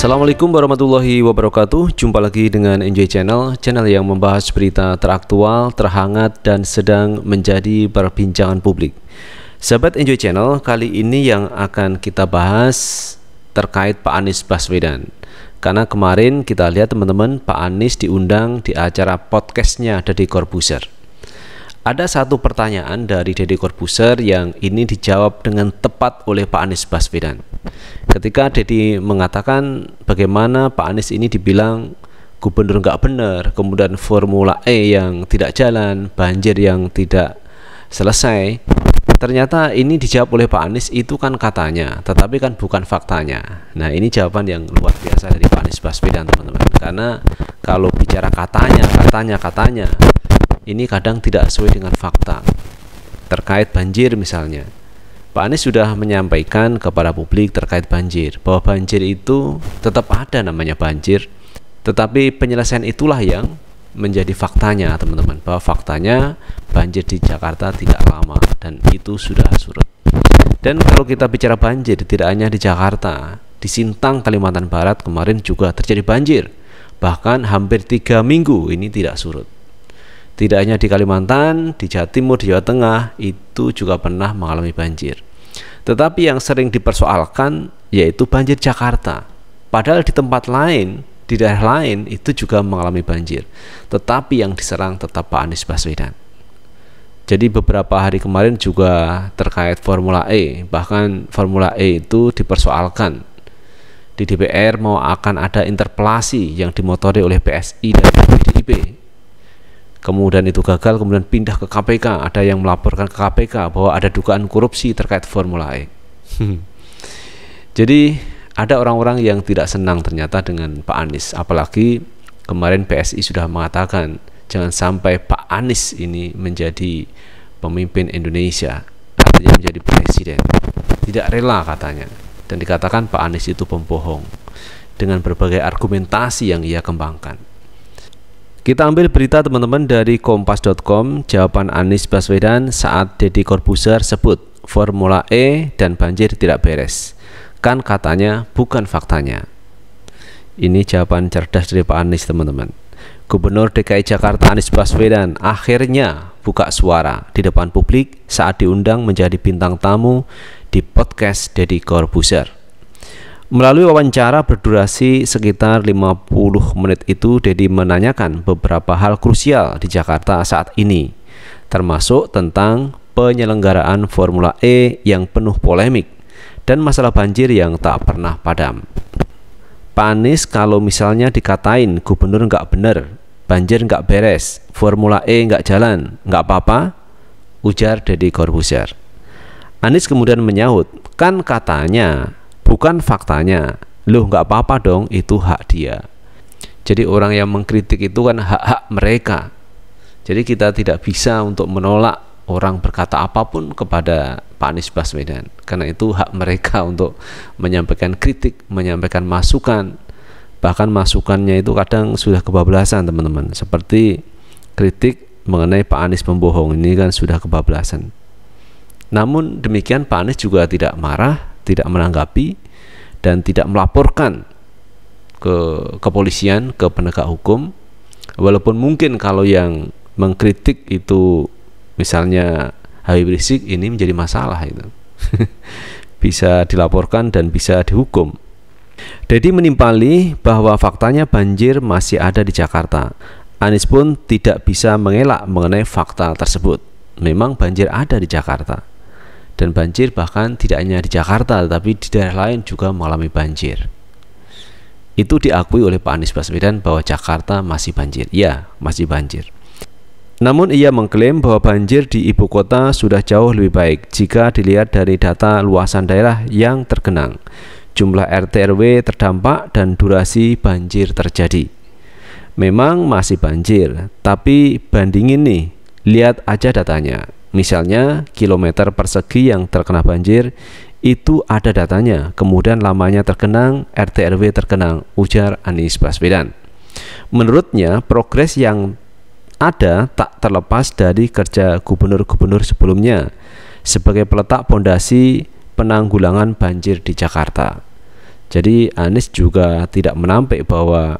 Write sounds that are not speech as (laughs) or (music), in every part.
Assalamualaikum warahmatullahi wabarakatuh Jumpa lagi dengan Enjoy Channel Channel yang membahas berita teraktual, terhangat, dan sedang menjadi perbincangan publik Sahabat Enjoy Channel, kali ini yang akan kita bahas terkait Pak Anies Baswedan Karena kemarin kita lihat teman-teman Pak Anies diundang di acara podcastnya Dedy Corbuzier ada satu pertanyaan dari Deddy Corbuzier yang ini dijawab dengan tepat oleh Pak Anies Baswedan. Ketika Deddy mengatakan bagaimana Pak Anies ini dibilang gubernur nggak benar, kemudian formula E yang tidak jalan, banjir yang tidak selesai. Ternyata ini dijawab oleh Pak Anies itu kan katanya, tetapi kan bukan faktanya. Nah ini jawaban yang luar biasa dari Pak Anies Baswedan teman-teman. Karena kalau bicara katanya, katanya, katanya, ini kadang tidak sesuai dengan fakta. Terkait banjir misalnya, Pak Anies sudah menyampaikan kepada publik terkait banjir bahwa banjir itu tetap ada namanya banjir, tetapi penyelesaian itulah yang menjadi faktanya teman-teman bahwa faktanya banjir di Jakarta tidak lama dan itu sudah surut. Dan kalau kita bicara banjir tidak hanya di Jakarta, di Sintang Kalimantan Barat kemarin juga terjadi banjir. Bahkan hampir tiga minggu ini tidak surut. Tidak hanya di Kalimantan, di Jawa Timur, di Jawa Tengah itu juga pernah mengalami banjir. Tetapi yang sering dipersoalkan yaitu banjir Jakarta. Padahal di tempat lain, di daerah lain itu juga mengalami banjir. Tetapi yang diserang tetap Pak Anies Baswedan. Jadi beberapa hari kemarin juga terkait Formula E, bahkan Formula E itu dipersoalkan di DPR mau akan ada interpelasi yang dimotori oleh PSI dan kemudian itu gagal kemudian pindah ke KPK ada yang melaporkan ke KPK bahwa ada dugaan korupsi terkait formula E hmm. jadi ada orang-orang yang tidak senang ternyata dengan Pak Anies apalagi kemarin PSI sudah mengatakan jangan sampai Pak Anies ini menjadi pemimpin Indonesia artinya menjadi presiden tidak rela katanya dan dikatakan Pak Anies itu pembohong dengan berbagai argumentasi yang ia kembangkan kita ambil berita teman-teman dari kompas.com, jawaban Anies Baswedan saat Deddy Corbuzier sebut Formula E dan banjir tidak beres. Kan katanya bukan faktanya. Ini jawaban cerdas dari Pak Anies teman-teman. Gubernur DKI Jakarta Anies Baswedan akhirnya buka suara di depan publik saat diundang menjadi bintang tamu di podcast Deddy Corbuzier. Melalui wawancara berdurasi sekitar 50 menit itu, Dedi menanyakan beberapa hal krusial di Jakarta saat ini, termasuk tentang penyelenggaraan Formula E yang penuh polemik dan masalah banjir yang tak pernah padam. Panis kalau misalnya dikatain gubernur nggak bener, banjir nggak beres, Formula E nggak jalan, nggak apa-apa, ujar Deddy Corbuzier. Anies kemudian menyahut, kan katanya bukan faktanya. Loh, nggak apa-apa dong, itu hak dia. Jadi orang yang mengkritik itu kan hak-hak mereka. Jadi kita tidak bisa untuk menolak orang berkata apapun kepada Pak Anies Baswedan. Karena itu hak mereka (laughs) untuk menyampaikan kritik, menyampaikan masukan. Bahkan masukannya itu kadang sudah kebablasan, teman-teman. Seperti kritik mengenai Pak Anies pembohong ini kan sudah kebablasan. Namun demikian Pak Anies juga tidak marah, tidak menanggapi dan tidak melaporkan ke kepolisian, ke penegak hukum. Walaupun mungkin kalau yang mengkritik itu misalnya Habib Rizik ini menjadi masalah itu. (laughs) bisa dilaporkan dan bisa dihukum. Dedi menimpali bahwa faktanya banjir masih ada di Jakarta. Anies pun tidak bisa mengelak mengenai fakta tersebut. Memang banjir ada di Jakarta dan banjir bahkan tidak hanya di Jakarta tetapi di daerah lain juga mengalami banjir. Itu diakui oleh Pak Anies Baswedan bahwa Jakarta masih banjir. Ya, masih banjir. Namun ia mengklaim bahwa banjir di ibu kota sudah jauh lebih baik jika dilihat dari data luasan daerah yang tergenang, jumlah RT RW terdampak dan durasi banjir terjadi. Memang masih banjir, tapi bandingin nih, lihat aja datanya. Misalnya kilometer persegi yang terkena banjir itu ada datanya, kemudian lamanya terkenang, RT RW terkenang, ujar Anies Baswedan. Menurutnya, progres yang ada tak terlepas dari kerja gubernur-gubernur sebelumnya sebagai peletak pondasi penanggulangan banjir di Jakarta. Jadi Anies juga tidak menampik bahwa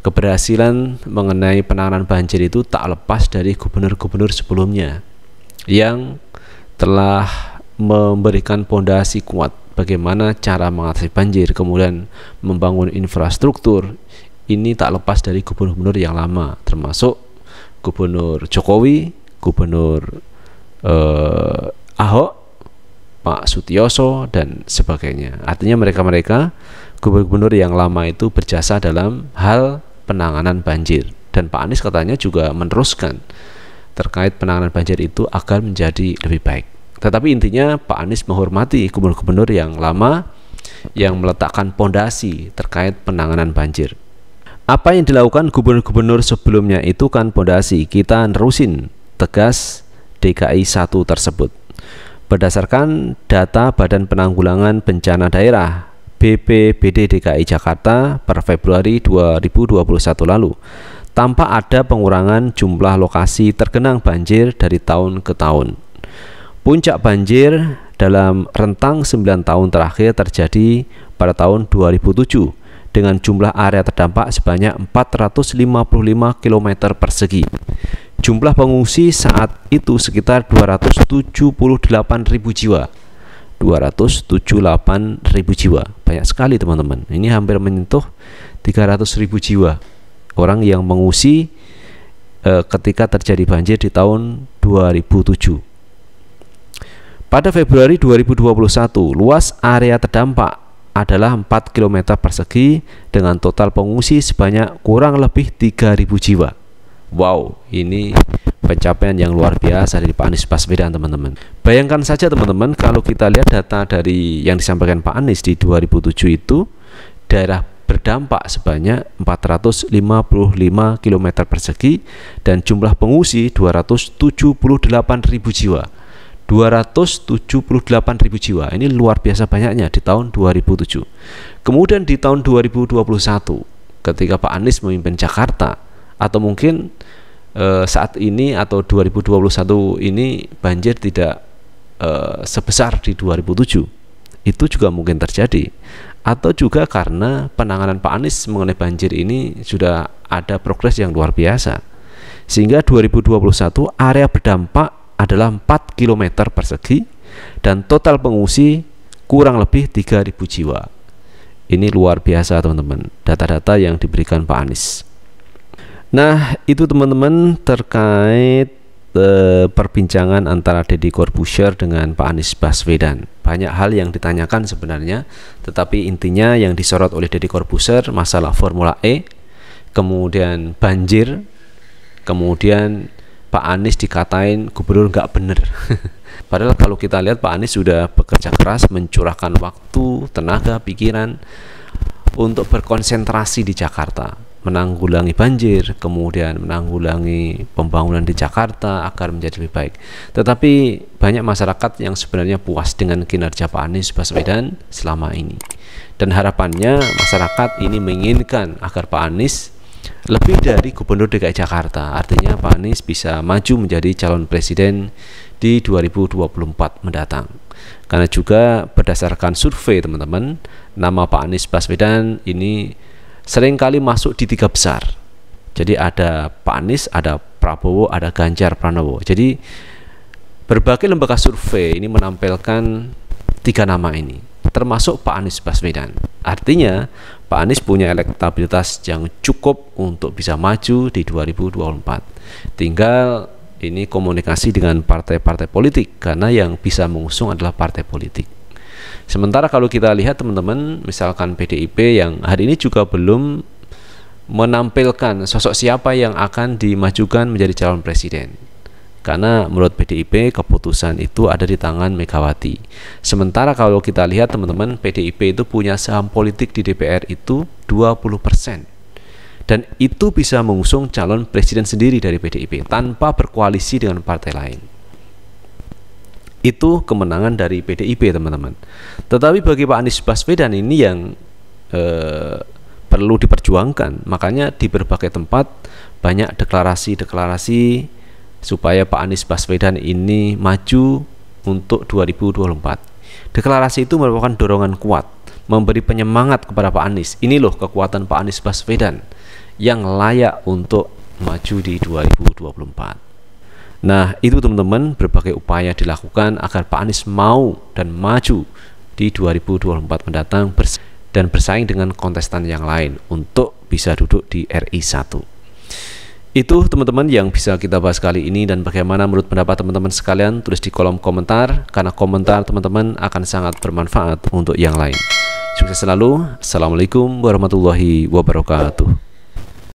keberhasilan mengenai penanganan banjir itu tak lepas dari gubernur-gubernur sebelumnya yang telah memberikan pondasi kuat bagaimana cara mengatasi banjir kemudian membangun infrastruktur ini tak lepas dari gubernur-gubernur yang lama termasuk gubernur Jokowi, gubernur eh, Ahok, Pak Sutioso dan sebagainya. Artinya mereka-mereka gubernur-gubernur yang lama itu berjasa dalam hal penanganan banjir. Dan Pak Anies katanya juga meneruskan terkait penanganan banjir itu agar menjadi lebih baik. Tetapi intinya Pak Anies menghormati gubernur-gubernur yang lama yang meletakkan pondasi terkait penanganan banjir. Apa yang dilakukan gubernur-gubernur sebelumnya itu kan pondasi kita nerusin tegas DKI 1 tersebut. Berdasarkan data Badan Penanggulangan Bencana Daerah BPBD DKI Jakarta per Februari 2021 lalu tampak ada pengurangan jumlah lokasi tergenang banjir dari tahun ke tahun. Puncak banjir dalam rentang 9 tahun terakhir terjadi pada tahun 2007 dengan jumlah area terdampak sebanyak 455 km persegi. Jumlah pengungsi saat itu sekitar 278.000 jiwa. 278 ribu jiwa banyak sekali teman-teman ini hampir menyentuh 300 ribu jiwa orang yang mengungsi e, ketika terjadi banjir di tahun 2007 pada Februari 2021 luas area terdampak adalah 4 km persegi dengan total pengungsi sebanyak kurang lebih 3.000 jiwa wow ini pencapaian yang luar biasa dari Pak Anies Baswedan teman-teman. Bayangkan saja teman-teman kalau kita lihat data dari yang disampaikan Pak Anies di 2007 itu daerah berdampak sebanyak 455 km persegi dan jumlah pengungsi 278.000 jiwa. 278.000 jiwa. Ini luar biasa banyaknya di tahun 2007. Kemudian di tahun 2021 ketika Pak Anies memimpin Jakarta atau mungkin Eh, saat ini atau 2021 ini banjir tidak e, sebesar di 2007 itu juga mungkin terjadi atau juga karena penanganan Pak Anies mengenai banjir ini sudah ada progres yang luar biasa sehingga 2021 area berdampak adalah 4 km persegi dan total pengungsi kurang lebih 3.000 jiwa ini luar biasa teman-teman data-data yang diberikan Pak Anies Nah, itu teman-teman terkait e, perbincangan antara Deddy Corbuzier dengan Pak Anies Baswedan. Banyak hal yang ditanyakan sebenarnya, tetapi intinya yang disorot oleh Deddy Corbuzier masalah Formula E, kemudian banjir, kemudian Pak Anies dikatain gubernur nggak bener. (laughs) Padahal kalau kita lihat Pak Anies sudah bekerja keras mencurahkan waktu, tenaga, pikiran untuk berkonsentrasi di Jakarta menanggulangi banjir, kemudian menanggulangi pembangunan di Jakarta agar menjadi lebih baik. Tetapi banyak masyarakat yang sebenarnya puas dengan kinerja Pak Anies Baswedan selama ini. Dan harapannya masyarakat ini menginginkan agar Pak Anies lebih dari Gubernur DKI Jakarta. Artinya Pak Anies bisa maju menjadi calon presiden di 2024 mendatang. Karena juga berdasarkan survei teman-teman, nama Pak Anies Baswedan ini seringkali masuk di tiga besar. Jadi ada Pak Anies, ada Prabowo, ada Ganjar Pranowo. Jadi berbagai lembaga survei ini menampilkan tiga nama ini, termasuk Pak Anies Baswedan. Artinya Pak Anies punya elektabilitas yang cukup untuk bisa maju di 2024. Tinggal ini komunikasi dengan partai-partai politik karena yang bisa mengusung adalah partai politik. Sementara kalau kita lihat teman-teman, misalkan PDIP yang hari ini juga belum menampilkan sosok siapa yang akan dimajukan menjadi calon presiden. Karena menurut PDIP keputusan itu ada di tangan Megawati. Sementara kalau kita lihat teman-teman, PDIP itu punya saham politik di DPR itu 20% dan itu bisa mengusung calon presiden sendiri dari PDIP tanpa berkoalisi dengan partai lain itu kemenangan dari PDIP teman-teman. Tetapi bagi Pak Anies Baswedan ini yang eh, perlu diperjuangkan. Makanya di berbagai tempat banyak deklarasi-deklarasi supaya Pak Anies Baswedan ini maju untuk 2024. Deklarasi itu merupakan dorongan kuat, memberi penyemangat kepada Pak Anies. Ini loh kekuatan Pak Anies Baswedan yang layak untuk maju di 2024. Nah, itu teman-teman berbagai upaya dilakukan agar Pak Anies mau dan maju di 2024 mendatang bers dan bersaing dengan kontestan yang lain untuk bisa duduk di RI 1. Itu teman-teman yang bisa kita bahas kali ini dan bagaimana menurut pendapat teman-teman sekalian tulis di kolom komentar karena komentar teman-teman akan sangat bermanfaat untuk yang lain. Sukses selalu. Assalamualaikum warahmatullahi wabarakatuh.